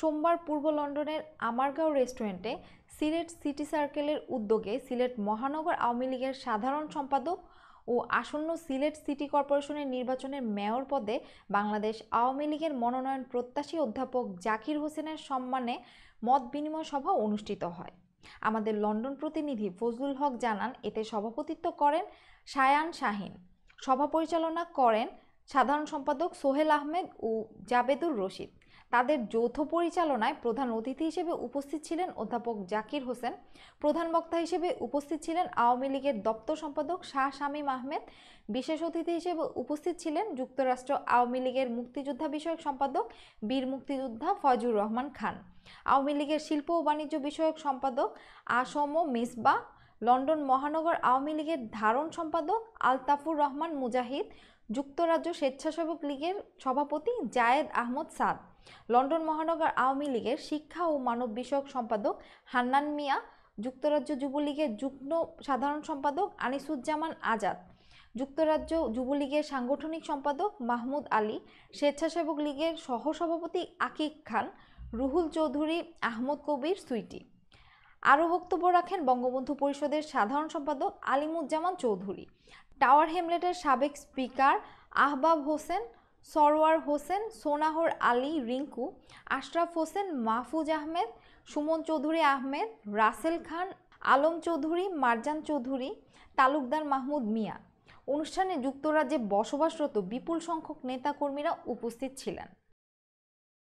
সোমবার পূর্ব লন্ডনের আমারগাঁও রেস্টুরেন্টে সিলেট সিটি সার্কেলের উদ্যোগে সিলেট মহানগর আওয়ামী লীগের সাধারণ সম্পাদক ও আসন্ন সিলেট সিটি কর্পোরেশনের নির্বাচনের মেয়র পদে বাংলাদেশ আওয়ামী লীগের মনোনয়ন প্রত্যাশী অধ্যাপক জাকির হোসেনের সম্মানে মত বিনিময় সভা অনুষ্ঠিত হয় আমাদের লন্ডন প্রতিনিধি ফজলুল হক জানান এতে সভাপতিত্ব করেন সায়ান শাহিন সভা পরিচালনা করেন সাধারণ সম্পাদক সোহেল আহমেদ ও জাবেদুর রশিদ তাদের যৌথ পরিচালনায় প্রধান অতিথি হিসেবে উপস্থিত ছিলেন অধ্যাপক জাকির হোসেন প্রধান বক্তা হিসেবে উপস্থিত ছিলেন আওয়ামী লীগের দপ্তর সম্পাদক শাহ শামীম আহমেদ বিশেষ অতিথি হিসেবে উপস্থিত ছিলেন যুক্তরাষ্ট্র আওয়ামী লীগের মুক্তিযোদ্ধা বিষয়ক সম্পাদক বীর মুক্তিযোদ্ধা ফজুর রহমান খান আওয়ামী লীগের শিল্প ও বাণিজ্য বিষয়ক সম্পাদক আসম মিসবা লন্ডন মহানগর আওয়ামী লীগের ধারণ সম্পাদক আলতাফুর রহমান মুজাহিদ যুক্তরাজ্য স্বেচ্ছাসেবক লীগের সভাপতি জায়েদ আহমদ সাদ লন্ডন মহানগর আওয়ামী লীগের শিক্ষা ও মানব বিষয়ক সম্পাদক হান্নান মিয়া যুক্তরাজ্য যুবলীগের যুগ্ম সাধারণ সম্পাদক আনিসুজ্জামান আজাদ যুক্তরাজ্য যুবলীগের সাংগঠনিক সম্পাদক মাহমুদ আলী স্বেচ্ছাসেবক লীগের সহসভাপতি আকিক খান রুহুল চৌধুরী আহমদ কবির সুইটি আরও বক্তব্য রাখেন বঙ্গবন্ধু পরিষদের সাধারণ সম্পাদক আলিমুজ্জামান চৌধুরী টাওয়ার হেমলেটের সাবেক স্পিকার আহবাব হোসেন সরওয়ার হোসেন সোনাহর আলী রিঙ্কু আশরাফ হোসেন মাহফুজ আহমেদ সুমন চৌধুরী আহমেদ রাসেল খান আলম চৌধুরী মারজান চৌধুরী তালুকদার মাহমুদ মিয়া অনুষ্ঠানে যুক্তরাজ্যে বসবাসরত বিপুল সংখ্যক নেতাকর্মীরা উপস্থিত ছিলেন